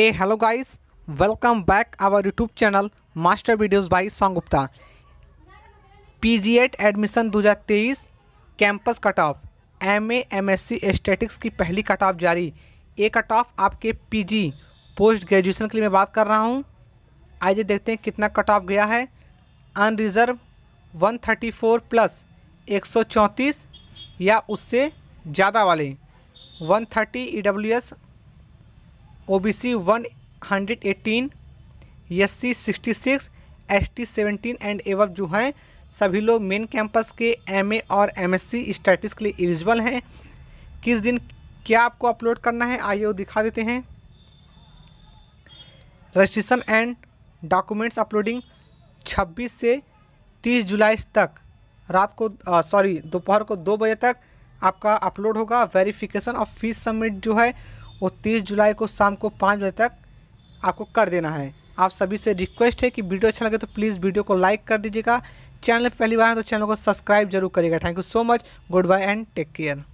Hey hello guys welcome back our YouTube channel Master Videos by Sanggupta PG8 admission 2023 campus cut off M A M S C की पहली cut off जारी ये cut off आपके PG post graduation के लिए मैं बात कर रहा हूँ आइए देखते हैं कितना कट ऑफ गया है अनरिजर्व 134 प्लस चौंतीस या उससे ज़्यादा वाले thirty E W S O B C one hundred eighteen S C sixty six S T seventeen and एवब जो हैं सभी लोग मेन कैंपस के एम ए और एम एस सी के लिए एलिजिबल हैं किस दिन क्या आपको अपलोड करना है आइए वो दिखा देते हैं रजिस्ट्रेशन एंड डॉक्यूमेंट्स अपलोडिंग 26 से 30 जुलाई तक रात को सॉरी दोपहर को दो बजे तक आपका अपलोड होगा वेरिफिकेशन ऑफ फीस सबमिट जो है वो तीस जुलाई को शाम को पाँच बजे तक आपको कर देना है आप सभी से रिक्वेस्ट है कि वीडियो अच्छा लगे तो प्लीज़ वीडियो को लाइक कर दीजिएगा चैनल पहली बार है तो चैनल को सब्सक्राइब जरूर करिएगा thank you so much good bye and take care